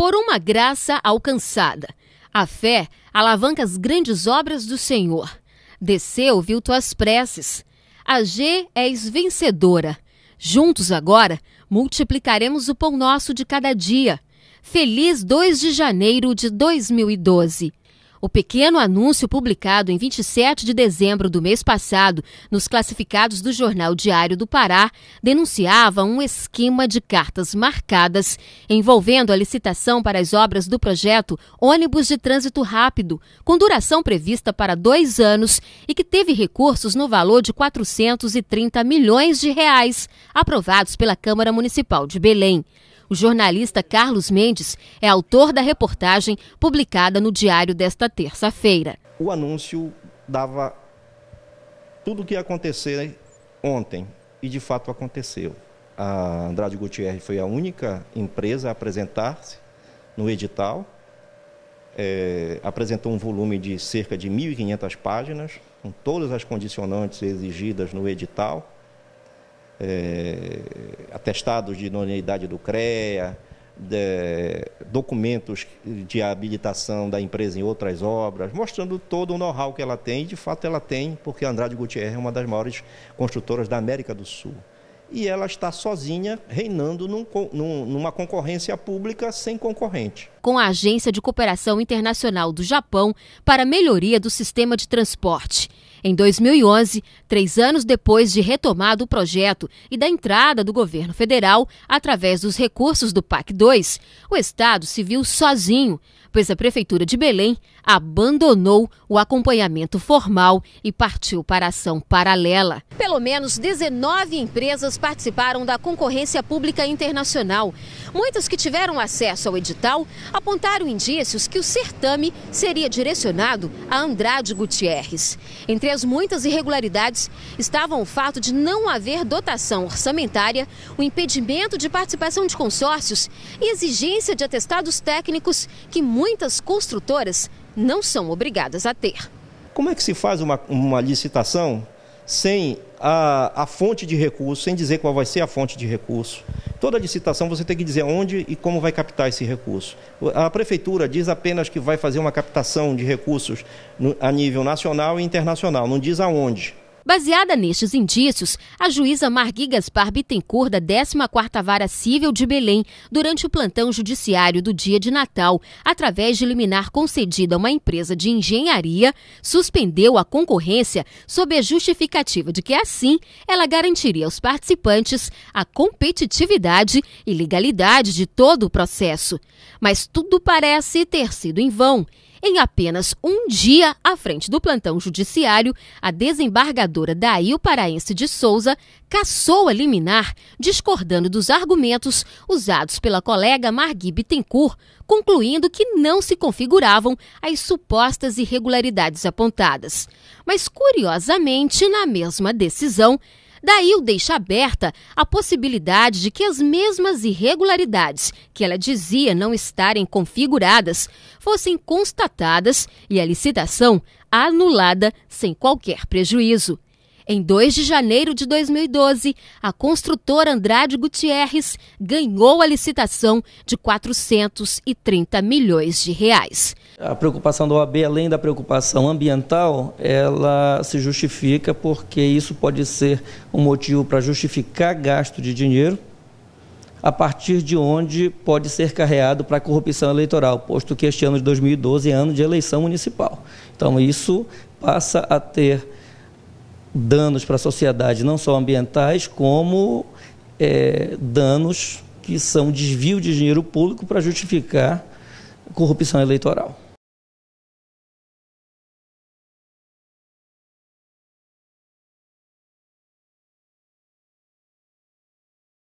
por uma graça alcançada. A fé alavanca as grandes obras do Senhor. Desceu, viu tuas preces. A G és vencedora. Juntos agora multiplicaremos o pão nosso de cada dia. Feliz 2 de janeiro de 2012. O pequeno anúncio publicado em 27 de dezembro do mês passado nos classificados do Jornal Diário do Pará denunciava um esquema de cartas marcadas envolvendo a licitação para as obras do projeto Ônibus de Trânsito Rápido, com duração prevista para dois anos e que teve recursos no valor de 430 milhões de reais, aprovados pela Câmara Municipal de Belém. O jornalista Carlos Mendes é autor da reportagem publicada no Diário desta terça-feira. O anúncio dava tudo o que ia acontecer ontem e de fato aconteceu. A Andrade Gutierrez foi a única empresa a apresentar-se no edital. É, apresentou um volume de cerca de 1.500 páginas, com todas as condicionantes exigidas no edital é, atestados de idoneidade do CREA, de, documentos de habilitação da empresa em outras obras, mostrando todo o know-how que ela tem, e de fato ela tem, porque a Andrade Gutierrez é uma das maiores construtoras da América do Sul. E ela está sozinha, reinando num, num, numa concorrência pública sem concorrente. Com a Agência de Cooperação Internacional do Japão para a melhoria do sistema de transporte. Em 2011, três anos depois de retomado o projeto e da entrada do governo federal através dos recursos do PAC 2, o Estado se viu sozinho, pois a Prefeitura de Belém abandonou o acompanhamento formal e partiu para ação paralela. Pelo menos 19 empresas participaram da concorrência pública internacional. Muitas que tiveram acesso ao edital apontaram indícios que o certame seria direcionado a Andrade Gutierrez. Entre entre as muitas irregularidades estavam o fato de não haver dotação orçamentária, o impedimento de participação de consórcios e exigência de atestados técnicos que muitas construtoras não são obrigadas a ter. Como é que se faz uma, uma licitação sem a, a, fonte de recurso, sem dizer qual vai ser a fonte de recurso. Toda licitação você tem que dizer onde e como vai captar esse recurso. A prefeitura diz apenas que vai fazer uma captação de recursos no, a nível nacional e internacional, não diz aonde. Baseada nestes indícios, a juíza Margui Gaspar Bittencourt, da 14ª Vara Civil de Belém, durante o plantão judiciário do dia de Natal, através de liminar concedida a uma empresa de engenharia, suspendeu a concorrência sob a justificativa de que, assim, ela garantiria aos participantes a competitividade e legalidade de todo o processo. Mas tudo parece ter sido em vão. Em apenas um dia à frente do plantão judiciário, a desembargadora Dail Paraense de Souza cassou a liminar, discordando dos argumentos usados pela colega Margui Bittencourt, concluindo que não se configuravam as supostas irregularidades apontadas. Mas, curiosamente, na mesma decisão, Daí o deixa aberta a possibilidade de que as mesmas irregularidades que ela dizia não estarem configuradas fossem constatadas e a licitação anulada sem qualquer prejuízo. Em 2 de janeiro de 2012, a construtora Andrade Gutierrez ganhou a licitação de 430 milhões de reais. A preocupação da OAB, além da preocupação ambiental, ela se justifica porque isso pode ser um motivo para justificar gasto de dinheiro a partir de onde pode ser carreado para a corrupção eleitoral, posto que este ano de 2012 é ano de eleição municipal. Então, isso passa a ter danos para a sociedade, não só ambientais, como é, danos que são desvio de dinheiro público para justificar corrupção eleitoral.